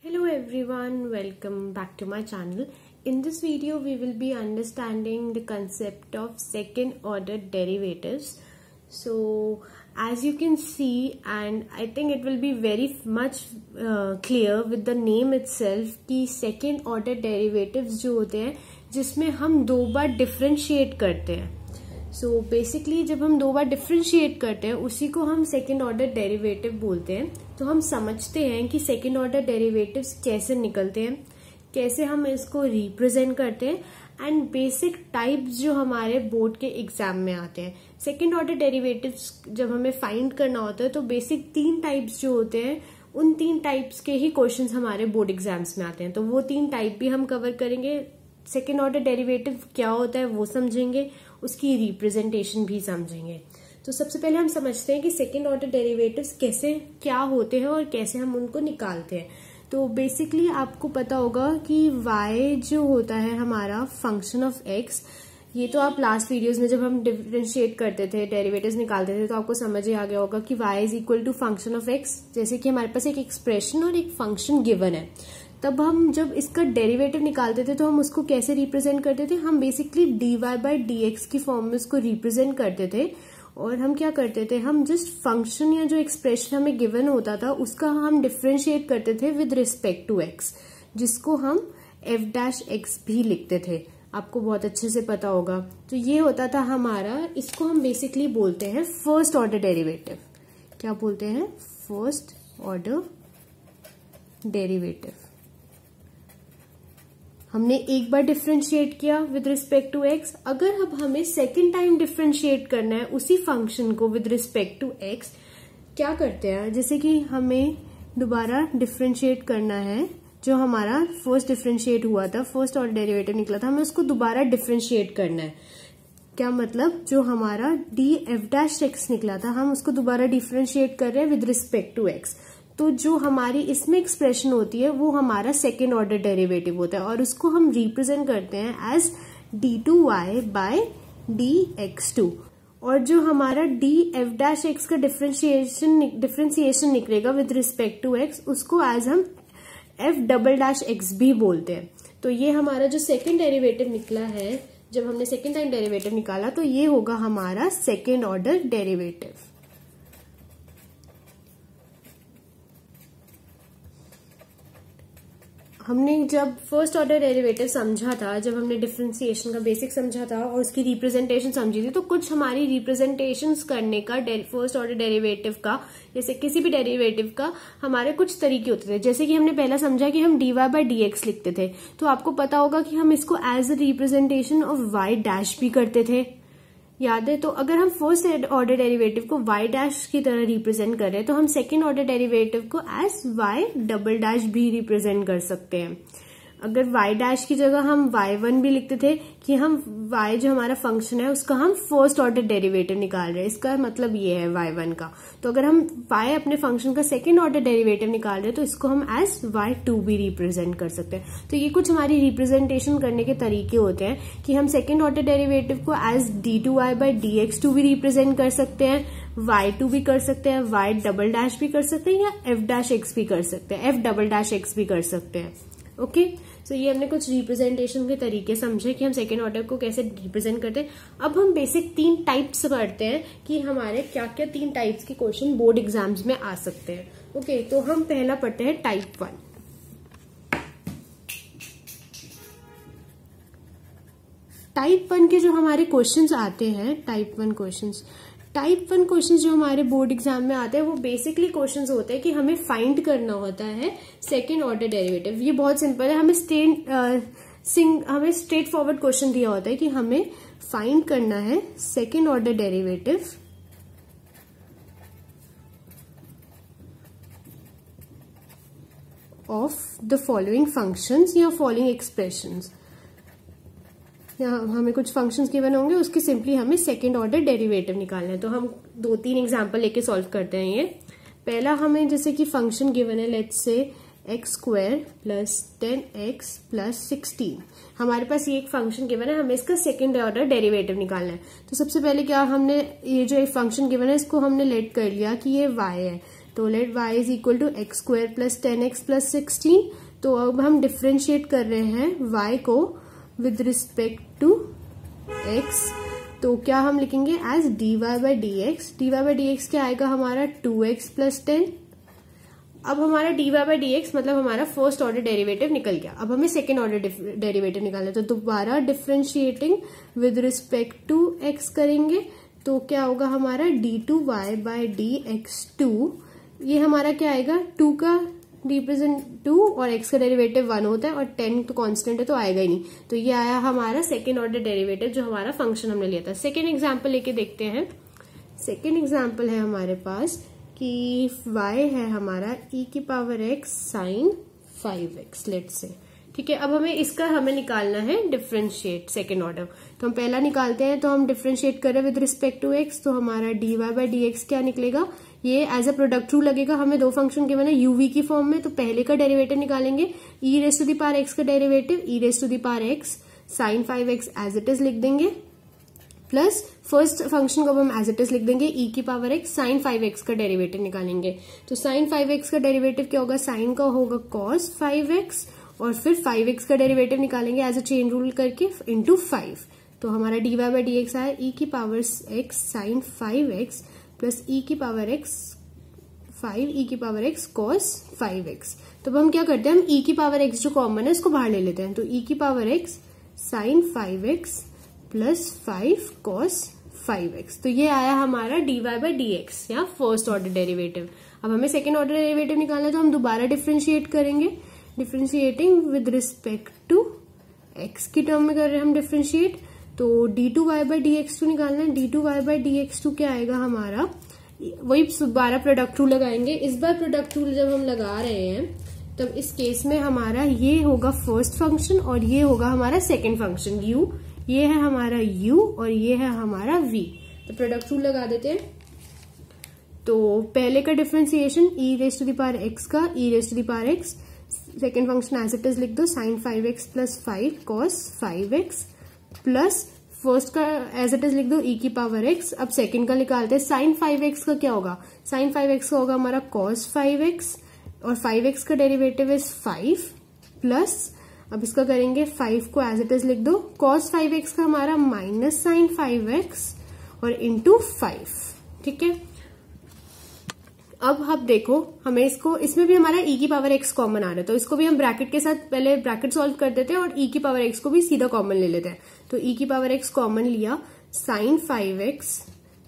Hello everyone, welcome back to my channel. In this video, we will be understanding the concept of second order derivatives. So, as you can see and I think it will be very much uh, clear with the name itself कि second order derivatives जो होते हैं जिसमें हम दो बार differentiate करते हैं सो so basically जब हम दो बार डिफ्रेंशिएट करते हैं उसी को हम सेकेंड ऑर्डर डेरिवेटिव बोलते हैं तो हम समझते हैं कि सेकेंड ऑर्डर डेरिवेटिव कैसे निकलते हैं कैसे हम इसको रिप्रेजेंट करते हैं एंड बेसिक टाइप्स जो हमारे बोर्ड के एग्जाम में आते हैं सेकेंड ऑर्डर डेरिवेटिव्स जब हमें फाइंड करना होता है तो बेसिक तीन टाइप्स जो होते हैं उन तीन टाइप्स के ही क्वेश्चंस हमारे बोर्ड एग्जाम्स में आते हैं तो वो तीन टाइप भी हम कवर करेंगे सेकेंड ऑर्डर डेरिवेटिव क्या होता है वो समझेंगे उसकी रिप्रेजेंटेशन भी समझेंगे तो सबसे पहले हम समझते हैं कि सेकेंड ऑर्डर डेरिवेटिव्स कैसे क्या होते हैं और कैसे हम उनको निकालते हैं तो बेसिकली आपको पता होगा कि वाई जो होता है हमारा फंक्शन ऑफ एक्स ये तो आप लास्ट वीडियोस में जब हम डिफ्रेंशिएट करते थे डेरिवेटिव्स निकालते थे तो आपको समझ ही आ गया होगा कि y is equal to function of x जैसे कि हमारे पास एक एक्सप्रेशन और एक फंक्शन गिवन है तब हम जब इसका डेरिवेटिव निकालते थे तो हम उसको कैसे रिप्रेजेंट करते थे हम basically d Y by D x की फॉर्म में उसको रिप्रेजेंट करते थे और हम क्या करते थे हम जस्ट फंक्शन या जो एक्सप्रेशन हमें गिवन होता था उसका हम डिफ्रेंशिएट करते थे विद रिस्पेक्ट टू एक्स जिसको हम एफ डैश एक्स भी लिखते थे आपको बहुत अच्छे से पता होगा तो ये होता था हमारा इसको हम बेसिकली बोलते हैं फर्स्ट ऑर्डर डेरिवेटिव क्या बोलते हैं फर्स्ट ऑर्डर डेरिवेटिव हमने एक बार डिफ्रेंशिएट किया विद रिस्पेक्ट टू एक्स अगर अब हमें सेकेंड टाइम डिफ्रेंशिएट करना है उसी फंक्शन को विद रिस्पेक्ट टू एक्स क्या करते हैं जैसे कि हमें दोबारा डिफ्रेंशिएट करना है जो हमारा फर्स्ट डिफ्रेंशिएट हुआ था फर्स्ट और डेरिवेटिव निकला था हमें उसको दोबारा डिफ्रेंशिएट करना है क्या मतलब जो हमारा डी एफ डैश एक्स निकला था हम उसको दोबारा डिफ्रेंशिएट कर रहे हैं विद रिस्पेक्ट टू एक्स तो जो हमारी इसमें एक्सप्रेशन होती है वो हमारा सेकेंड ऑर्डर डेरिवेटिव होता है और उसको हम रिप्रेजेंट करते हैं as d two y by d x two और जो हमारा डी एफ डैश एक्स का डिफ्रेंशिएशन डिफ्रेंशिएशन निकलेगा विद रिस्पेक्ट टू एक्स उसको एज हम एफ डबल डैश एक्स भी बोलते हैं तो ये हमारा जो सेकेंड डेरिवेटिव निकला है जब हमने सेकेंड टाइम डेरिवेटिव निकाला तो ये होगा हमारा सेकेंड ऑर्डर डेरिवेटिव हमने जब फर्स्ट ऑर्डर डेरिवेटिव समझा था जब हमने डिफ्रेंसिएशन का बेसिक समझा था और उसकी रिप्रेजेंटेशन समझी थी तो कुछ हमारी रिप्रेजेंटेशन करने का फर्स्ट ऑर्डर डेरिवेटिव का जैसे किसी भी डेरिवेटिव का हमारे कुछ तरीके होते थे जैसे कि हमने पहला समझा कि हम d Y by D x लिखते थे तो आपको पता होगा कि हम इसको as a representation of y dash भी करते थे याद है तो अगर हम फर्स्ट ऑर्डर डेरिवेटिव को y डैश की तरह रिप्रेजेंट करें तो हम सेकेंड ऑर्डर डेरिवेटिव को एज y डबल डैश भी रिप्रेजेंट कर सकते हैं अगर y डैश की जगह हम y1 भी लिखते थे कि हम y जो हमारा फंक्शन है उसका हम फर्स्ट ऑर्डर डेरिवेटिव निकाल रहे हैं इसका मतलब ये है y1 का तो अगर हम y अपने फंक्शन का सेकेंड ऑर्डर डेरिवेटिव निकाल रहे हैं तो इसको हम एज y2 भी रिप्रेजेंट कर सकते हैं तो ये कुछ हमारी रिप्रेजेंटेशन करने के तरीके होते हैं कि हम सेकेंड ऑर्डर डेरीवेटिव को as d two y by D x two भी रिप्रेजेंट कर सकते हैं वाई टू भी कर सकते हैं वाई डबल डैश भी कर सकते हैं या एफ डैश एक्स भी कर सकते हैं एफ डबल डैश एक्स भी कर सकते हैं ओके सो ये हमने कुछ रिप्रेजेंटेशन के तरीके समझे कि हम सेकेंड ऑर्डर को कैसे रिप्रेजेंट करते हैं अब हम बेसिक तीन टाइप्स पढ़ते हैं कि हमारे क्या क्या तीन टाइप्स के क्वेश्चन बोर्ड एग्जाम्स में आ सकते हैं ओके okay, तो हम पहला पढ़ते हैं टाइप वन टाइप वन के जो हमारे क्वेश्चंस आते हैं type one questions type one question जो हमारे बोर्ड एग्जाम में आते हैं वो बेसिकली क्वेश्चन होते हैं कि हमें फाइंड करना होता है सेकेंड ऑर्डर डेरिवेटिव ये बहुत सिंपल है हमें स्टेट सिंग हमें स्ट्रेट फॉरवर्ड क्वेश्चन दिया होता है कि हमें फाइंड करना है second order derivative of the following functions या फॉलोइंग एक्सप्रेशंस हमें कुछ फंक्शंस गिवन होंगे उसके सिंपली हमें सेकेंड ऑर्डर डेरिवेटिव निकालना है तो हम दो तीन एग्जाम्पल लेके सॉल्व करते हैं ये पहला हमें जैसे कि फंक्शन गिवन है let say x square plus ten x plus sixteen हमारे पास ये एक फंक्शन गिवन है हमें इसका सेकेंड ऑर्डर डेरिवेटिव निकालना है तो सबसे पहले क्या हमने ये जो एक फंक्शन गिवन है इसको हमने लेट कर लिया कि ये वाई है तो let y is equal to x square plus ten x plus sixteen तो अब हम डिफ्रेंशिएट कर रहे हैं वाई को विद रिस्पेक्ट टू एक्स तो क्या हम लिखेंगे as d Y by D x d Y by d क्या आएगा हमारा टू एक्स प्लस टेन अब हमारा dy y by D x मतलब हमारा फर्स्ट ऑर्डर डेरिवेटिव निकल गया अब हमें सेकेंड ऑर्डर डेरिवेटिव निकालना है तो दोबारा differentiating with respect to x करेंगे तो क्या होगा हमारा d two y by D x two ये हमारा क्या आएगा टू का रिप्रेजेंट टू और एक्स का डेरिवेटिव वन होता है और टेन तो कांस्टेंट है तो आएगा ही नहीं तो ये आया हमारा सेकेंड ऑर्डर डेरिवेटिव जो हमारा फंक्शन हमने लिया था सेकेंड एग्जाम्पल लेके देखते हैं सेकेंड एग्जाम्पल है हमारे पास कि y है हमारा e की power x sine five x let say ठीक है अब हमें इसका हमें निकालना है डिफ्रेंशिएट सेकेंड ऑर्डर तो हम पहला निकालते हैं तो हम डिफ्रेंशिएट करें विद रिस्पेक्ट टू x तो हमारा dy बाई डी क्या निकलेगा ये एज अ प्रोडक्ट रूल लगेगा हमें दो फंक्शन के बना यूवी की फॉर्म में तो पहले का डेरिवेटिव निकालेंगे e raise to power x का derivative e raise to power x sine five x as it is लिख देंगे प्लस फर्स्ट फंक्शन को हम एज इट इज लिख देंगे ई e की power x sine five x का डेरिवेटिव निकालेंगे तो साइन फाइव एक्स का डेरिवेटिव क्या होगा साइन का होगा कॉस फाइव एक्स और फिर फाइव एक्स का डेरिवेटिव निकालेंगे एज अ चेन रूल करके इंटू फाइव तो हमारा डीवाई बाई डी एक्स आया ई e की power x sine five x plus e e की पावर एक्स फाइव ई की power x cos five x तो अब हम क्या करते हैं हम ई e की पावर एक्स जो कॉमन है उसको बाहर ले लेते हैं तो ई e की power x sine five x plus five cos five x तो ये आया हमारा d Y by D x या फर्स्ट ऑर्डर डेरिवेटिव अब हमें सेकेंड ऑर्डर डेरिवेटिव निकालना है तो हम दोबारा डिफ्रेंशिएट करेंगे differentiating with respect to x की टर्म में कर रहे हैं हम डिफ्रेंशिएट तो d two y by D x two निकालना है d two y by D x two क्या आएगा हमारा वही बारह प्रोडक्ट टू लगाएंगे इस बार प्रोडक्ट टू जब हम लगा रहे हैं तब इस केस में हमारा ये होगा फर्स्ट फंक्शन और ये होगा हमारा सेकेंड फंक्शन यू ये है हमारा u और ये है हमारा v तो प्रोडक्ट रूल लगा देते हैं तो पहले का differentiation e raise to power x का e raise to power x second function as it is लिख दो sine five x plus five cos five x plus first का एज इट इज लिख दो ई e की power x अब second का निकालते हैं साइन फाइव एक्स का क्या होगा साइन फाइव एक्स का होगा हमारा कॉस फाइव एक्स और फाइव एक्स का डेरिवेटिव इज फाइव प्लस अब इसका करेंगे फाइव को एज इट इज लिख दो कॉस फाइव एक्स का हमारा माइनस साइन फाइव एक्स और इंटू फाइव ठीक है अब आप देखो हमें इसको इसमें भी हमारा ई e की पावर एक्स कॉमन आ रहा है तो इसको भी हम ब्रैकेट के साथ पहले ब्रैकेट सॉल्व कर देते हैं और ई e की पावर एक्स को भी सीधा कॉमन ले लेते हैं तो ई e की पावर एक्स कॉमन लिया sine five x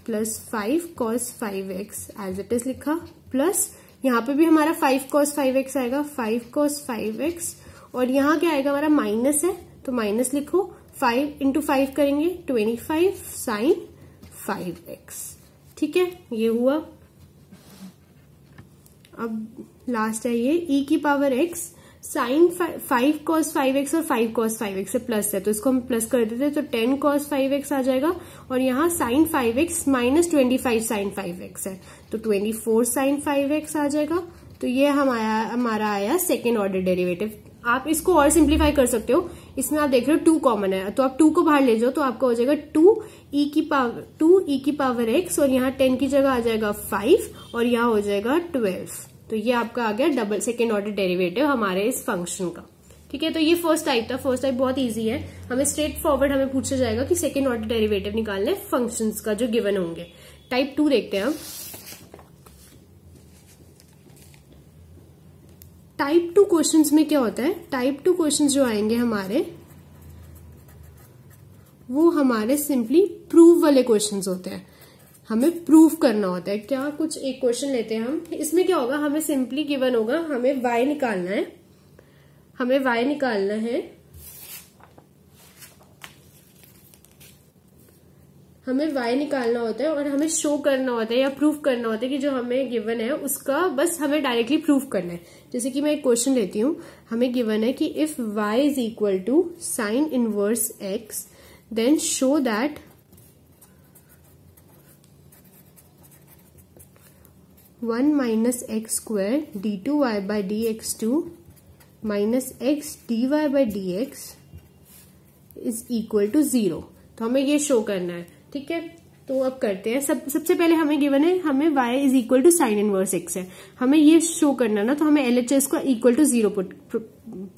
plus five cos five x as it is लिखा प्लस यहाँ पे भी हमारा फाइव कॉस फाइव एक्स आएगा फाइव कॉस फाइव एक्स और यहां क्या आएगा हमारा माइनस है तो माइनस लिखो फाइव इंटू फाइव करेंगे twenty five sine five x ठीक है ये हुआ अब लास्ट है ये e की power x sine five cos five x और फाइव कॉस फाइव एक्स से प्लस है तो इसको हम प्लस कर देते हैं तो टेन कॉस फाइव एक्स आ जाएगा और यहाँ sine five x minus twenty five sine five x है तो twenty four sine five x आ जाएगा तो ये हमारा हमारा आया सेकेंड ऑर्डर डेरिवेटिव आप इसको और सिंप्लीफाई कर सकते हो इसमें आप देख रहे हो टू कॉमन है तो आप टू को बाहर ले जाओ तो आपका हो जाएगा टू ई e की पावर टू ई की पावर एक्स और यहाँ टेन की जगह आ जाएगा फाइव और यहाँ हो जाएगा ट्वेल्व तो ये आपका आ गया डबल सेकेंड ऑर्डर डेरिवेटिव हमारे इस फंक्शन का ठीक है तो ये फर्स्ट टाइप था फर्स्ट टाइप बहुत इजी है हमें स्ट्रेट फॉरवर्ड हमें पूछा जाएगा कि सेकेंड ऑर्डर डेरिवेटिव निकालने फंक्शन का जो गिवन होंगे टाइप टू देखते हैं हम टाइप टू क्वेश्चंस में क्या होता है टाइप टू क्वेश्चंस जो आएंगे हमारे वो हमारे सिंपली प्रूव वाले क्वेश्चन होते हैं हमें प्रूव करना होता है क्या कुछ एक क्वेश्चन लेते हैं हम इसमें क्या होगा हमें सिंपली गिवन होगा हमें वाई निकालना है हमें वाई निकालना है हमें वाई निकालना होता है और हमें शो करना होता है या प्रूफ करना होता है कि जो हमें गिवन है उसका बस हमें डायरेक्टली प्रूफ करना है जैसे कि मैं एक क्वेश्चन लेती हूँ हमें गिवन है कि if y is equal to sine inverse x then show that one minus x square d two y by d x two minus x d y by d x is equal to zero तो हमें ये show करना है ठीक है तो अब करते हैं सब सबसे पहले हमें गिवन है हमें y is equal to sine inverse x है हमें ये शो करना ना तो हमें एल एच एस को इक्वल टू जीरो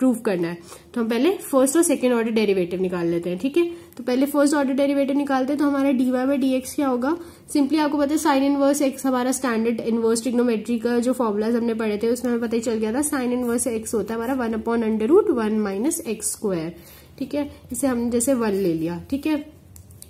प्रूव करना है तो हम पहले फर्स्ट और सेकेंड ऑर्डर डेरिवेटिव निकाल लेते हैं ठीक है तो पहले फर्स्ट ऑर्डर डेरिवेटिव निकालते हैं तो हमारा d Y by D x क्या होगा सिंपली आपको पता है साइन इनवर्स एक्स हमारा स्टैंडर्ड इनवर्स टिग्नोमेट्री का जो फॉर्मुलाज हमने पढ़े थे उसमें हमें पता ही चल गया था साइन इनवर्स एक्स होता है हमारा one upon under root one minus x square ठीक है इसे हमने जैसे वन ले लिया ठीक है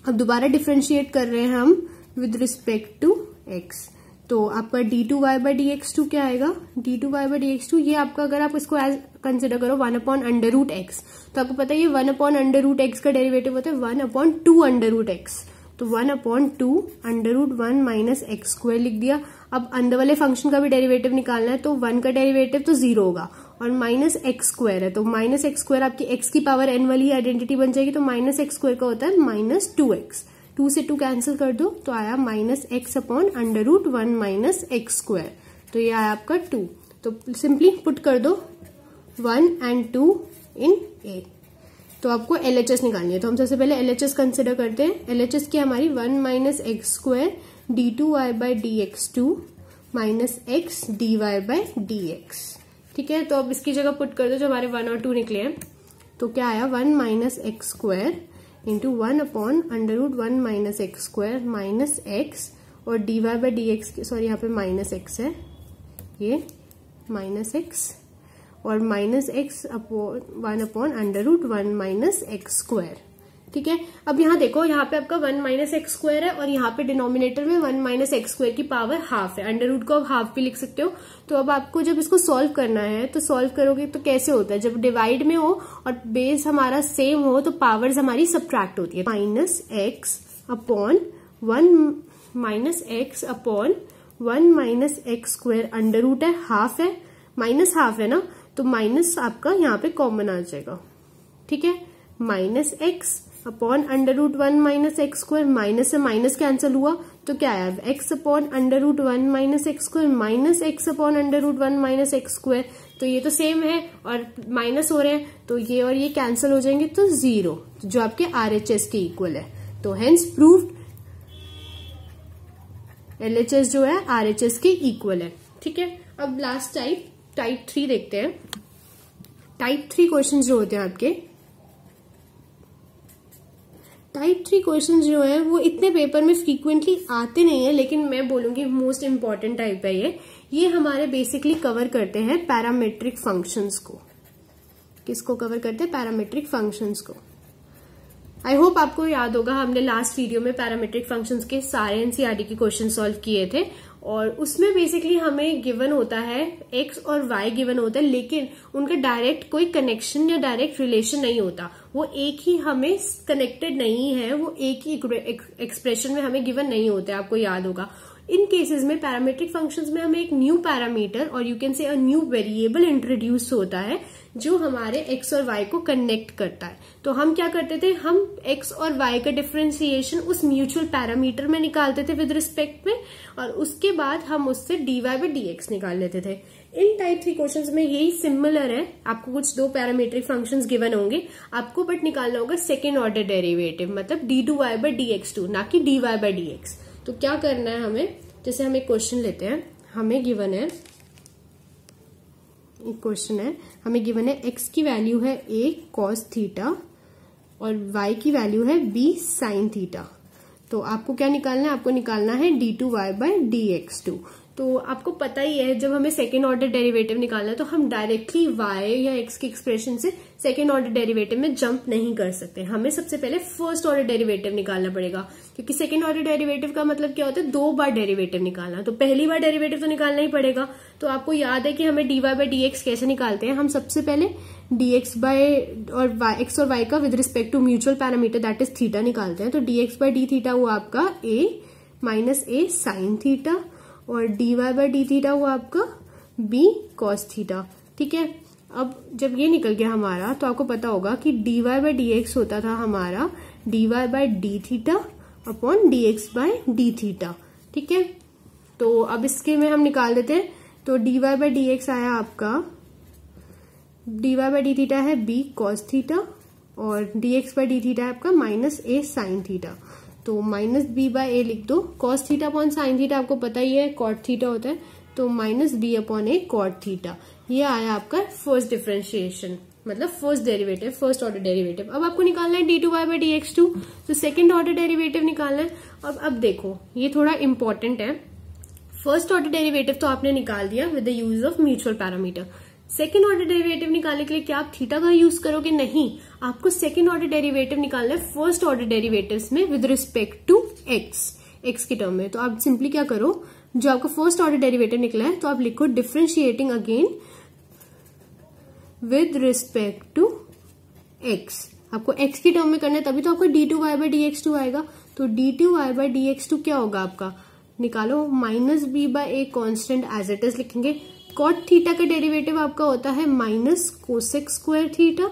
अब दोबारा डिफ्रेंशिएट कर रहे हैं हम विद रिस्पेक्ट टू एक्स तो आपका d two y by D x two क्या आएगा d two y by D x two ये आपका अगर आप इसको एज कंसिडर करो one upon under root x तो आपको पता है ये one upon under root x का डेरिवेटिव होता है one upon two under root x तो one upon two under root one minus x square लिख दिया अब अंदर वाले फंक्शन का भी डेरिवेटिव निकालना है तो वन का डेरिवेटिव तो जीरो होगा और माइनस एक्स स्क्वायर है तो माइनस एक्स स्क्वायर आपकी एक्स की पावर एन वाली आइडेंटिटी बन जाएगी तो माइनस एक्स स्क्वायर का होता है माइनस टू एक्स टू से टू कैंसिल कर दो तो आया minus x upon under root one minus x square तो ये आया आपका टू तो सिंपली पुट कर दो one and two in a तो आपको एल एच एस निकालनी है तो हम सबसे पहले एल एच एस कंसिडर करते हैं एल एच एस की हमारी one minus x square d two y by D x two minus x d Y by D x ठीक है तो अब इसकी जगह पुट कर दो जो हमारे वन और टू निकले हैं तो क्या आया one minus x square into one upon under root one minus x square minus x और d Y by D x sorry यहाँ पे माइनस एक्स है ये माइनस एक्स और minus x upon one upon under root one minus x square ठीक है अब यहाँ देखो यहाँ पे आपका वन माइनस एक्स स्क्वायर है और यहाँ पे डिनोमिनेटर में वन माइनस एक्स स्क्वायर की पावर हाफ है अंडर रूट को आप हाफ भी लिख सकते हो तो अब आपको जब इसको सॉल्व करना है तो सॉल्व करोगे तो कैसे होता है जब डिवाइड में हो और बेस हमारा सेम हो तो पावर्स हमारी सब्ट्रैक्ट होती है minus x upon one minus x upon one minus x square under root है हाफ है माइनस हाफ है ना तो माइनस आपका यहाँ पे कॉमन आ जाएगा ठीक है minus x upon under root one minus x square minus से माइनस कैंसिल हुआ तो क्या आया x upon under root one minus x square minus x upon under root one minus x square तो ये तो सेम है और माइनस हो रहे हैं तो ये और ये कैंसिल हो जाएंगे तो जीरो तो जो आपके आर एच एस के इक्वल है तो hence proof L H S जो है आर एच एस के इक्वल है ठीक है अब लास्ट टाइप टाइप थ्री देखते हैं टाइप थ्री क्वेश्चन जो होते हैं आपके टाइप थ्री क्वेश्चन जो है वो इतने पेपर में फ्रीक्वेंटली आते नहीं है लेकिन मैं बोलूंगी मोस्ट इम्पॉर्टेंट टाइप है ये ये हमारे बेसिकली कवर करते हैं पैरामेट्रिक फंक्शंस को किसको कवर करते हैं पैरामेट्रिक फंक्शंस को आई होप आपको याद होगा हमने लास्ट वीडियो में पैरामेट्रिक फंक्शंस के सारे एनसीआरडी e के क्वेश्चन सॉल्व किए थे और उसमें बेसिकली हमें गिवन होता है एक्स और वाई गिवन होता है लेकिन उनका डायरेक्ट कोई कनेक्शन या डायरेक्ट रिलेशन नहीं होता वो एक ही हमें कनेक्टेड नहीं है वो एक ही एक्सप्रेशन में हमें गिवन नहीं होता है आपको याद होगा इन केसेस में पैरामेट्रिक फंक्शंस में हमें एक न्यू पैरामीटर और you can say a new variable introduce होता है जो हमारे एक्स और वाई को कनेक्ट करता है तो हम क्या करते थे हम एक्स और वाई का डिफ्रेंसिएशन उस म्यूचुअल पैरामीटर में निकालते थे विद रिस्पेक्ट में और उसके बाद हम उससे d Y by D x निकाल लेते थे इन टाइप थ्री क्वेश्चंस में यही सिमिलर है आपको कुछ दो पैरामीट्रिक फंक्शंस गिवन होंगे आपको बट निकालना होगा सेकेंड ऑर्डर डेरिवेटिव मतलब d two y by D x two ना कि d Y by D x तो क्या करना है हमें जैसे हम एक क्वेश्चन लेते हैं हमें गिवन है एक क्वेश्चन है हमें गिवन है एक्स की वैल्यू है ए कॉस थीटा और वाई की वैल्यू है बी साइन थीटा तो आपको क्या निकालना है आपको निकालना है d two y by D x two तो आपको पता ही है जब हमें सेकेंड ऑर्डर डेरिवेटिव निकालना है तो हम डायरेक्टली वाई या एक्स के एक्सप्रेशन से सेकेंड ऑर्डर डेरिवेटिव में जंप नहीं कर सकते हमें सबसे पहले फर्स्ट ऑर्डर डेरिवेटिव निकालना पड़ेगा क्योंकि सेकेंड ऑर्डर डेरिवेटिव का मतलब क्या होता है दो बार डेरिवेटिव निकालना तो पहली बार डेरिवेटिव तो निकालना ही पड़ेगा तो आपको याद है कि हमें d Y by D x कैसे निकालते हैं हम सबसे पहले डी एक्स बाय और वाई एक्स और वाई का with respect to mutual parameter that is theta निकालते हैं तो d x by d theta वो आपका a minus A sine theta और d Y by D theta हुआ आपका बी कॉस थीटा ठीक है अब जब ये निकल गया हमारा तो आपको पता होगा कि d Y by D x होता था हमारा d Y by D theta upon d x by d theta ठीक है तो अब इसके में हम निकाल देते हैं तो D Y by D x आया आपका D Y by D theta है बी कॉस थीटा और D X by D theta है आपका माइनस ए साइन थीटा तो माइनस बी बाय ए लिख दो cos theta upon sine theta आपको पता ही है कॉट थीटा होता है तो minus B upon A cot theta ये आया आपका फर्स्ट डिफ्रेंशिएशन मतलब first derivative first order derivative अब आपको निकालना है d two y by D x two तो सेकेंड ऑर्डर डेरिवेटिव निकालना है अब अब देखो ये थोड़ा इंपॉर्टेंट है फर्स्ट ऑर्डर डेरिवेटिव तो आपने निकाल दिया with the use of mutual parameter second order derivative निकालने के लिए क्या आप थीटा का यूज करोगे नहीं आपको सेकेंड ऑर्डर डेरिवेटिव निकालना है फर्स्ट ऑर्डर डेरिवेटिव में with respect to x x के टर्म में तो आप सिंपली क्या करो जो आपका फर्स्ट ऑर्डर डेरिवेटिव निकला है तो आप लिखो differentiating again with respect to x आपको एक्स के टर्म में करना है तभी तो आपका d two y by D x two आएगा तो d two y by D x two क्या होगा आपका निकालो minus B by a constant as it is लिखेंगे कॉट थीटा का डेरिवेटिव आपका होता है माइनस कोसेक स्क्वायर थीटा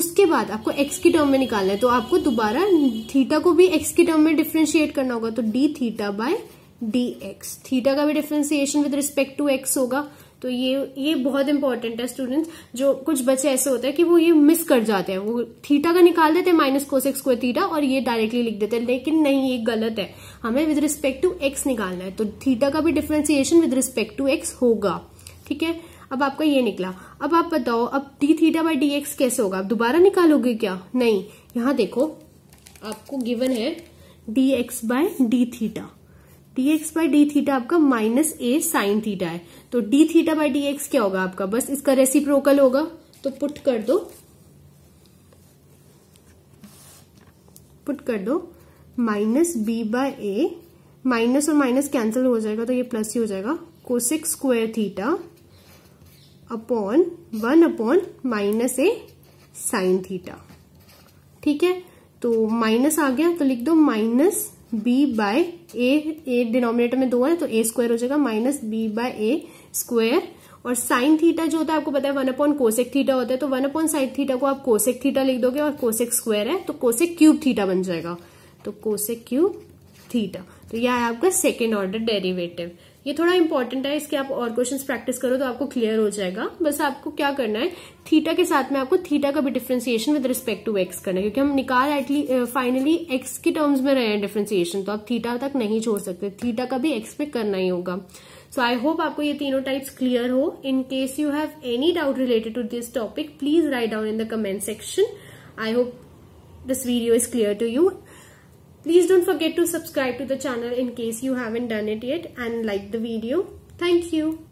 उसके बाद आपको एक्स की टर्म में निकालना है तो आपको दोबारा थीटा को भी एक्स की टर्म में डिफ्रेंशिएट करना होगा तो d theta by d x theta का भी differentiation with respect to x होगा तो ये ये बहुत इंपॉर्टेंट है स्टूडेंट्स जो कुछ बच्चे ऐसे होते हैं कि वो ये मिस कर जाते हैं वो थीटा का निकाल देते हैं minus cosec square theta और ये डायरेक्टली लिख देते हैं लेकिन नहीं ये गलत है हमें विद रिस्पेक्ट टू एक्स निकालना है तो थीटा का भी differentiation with respect to x होगा ठीक है अब आपका ये निकला अब आप बताओ अब d theta by D x कैसे होगा आप दोबारा निकालोगे क्या नहीं यहां देखो आपको गिवन है d x by d theta d x by d theta आपका माइनस ए साइन थीटा है तो d theta by D x क्या होगा आपका बस इसका रेसिप्रोकल होगा तो पुट कर दो पुट कर दो minus B by a minus और माइनस कैंसिल हो जाएगा तो ये प्लस ही हो जाएगा cosec square theta upon one upon minus ए साइन थीटा ठीक है तो माइनस आ गया तो लिख दो minus B by a a denominator में दो है तो ए स्क्वायर हो जाएगा minus B by a square और साइन थीटा जो होता है आपको पता है वन अपॉन कोसेक थीटा होता है तो वन अपॉन साइन थीटा को आप कोसेक थीटा लिख दोगे और कोसेक स्क्वायर है तो कोसेक क्यूब थीटा बन जाएगा तो कोसेक क्यूब थीटा तो यह है आपका सेकेंड ऑर्डर डेरिवेटिव ये थोड़ा इंपॉर्टेंट है इसके आप और क्वेश्चन प्रैक्टिस करो तो आपको क्लियर हो जाएगा बस आपको क्या करना है थीटा के साथ में आपको थीटा का भी differentiation with respect to x करना है क्योंकि हम निकाल एटली फाइनली एक्स के टर्म्स में रहे हैं डिफ्रेंसिएशन तो आप थीटा तक नहीं छोड़ सकते थीटा का भी एक्स पे करना ही होगा सो आई होप आपको ये तीनों टाइप्स क्लियर हो in case you have any doubt related to this topic please write down in the comment section I hope this video is clear to you Please don't forget to subscribe to the channel in case you haven't done it yet and like the video. Thank you.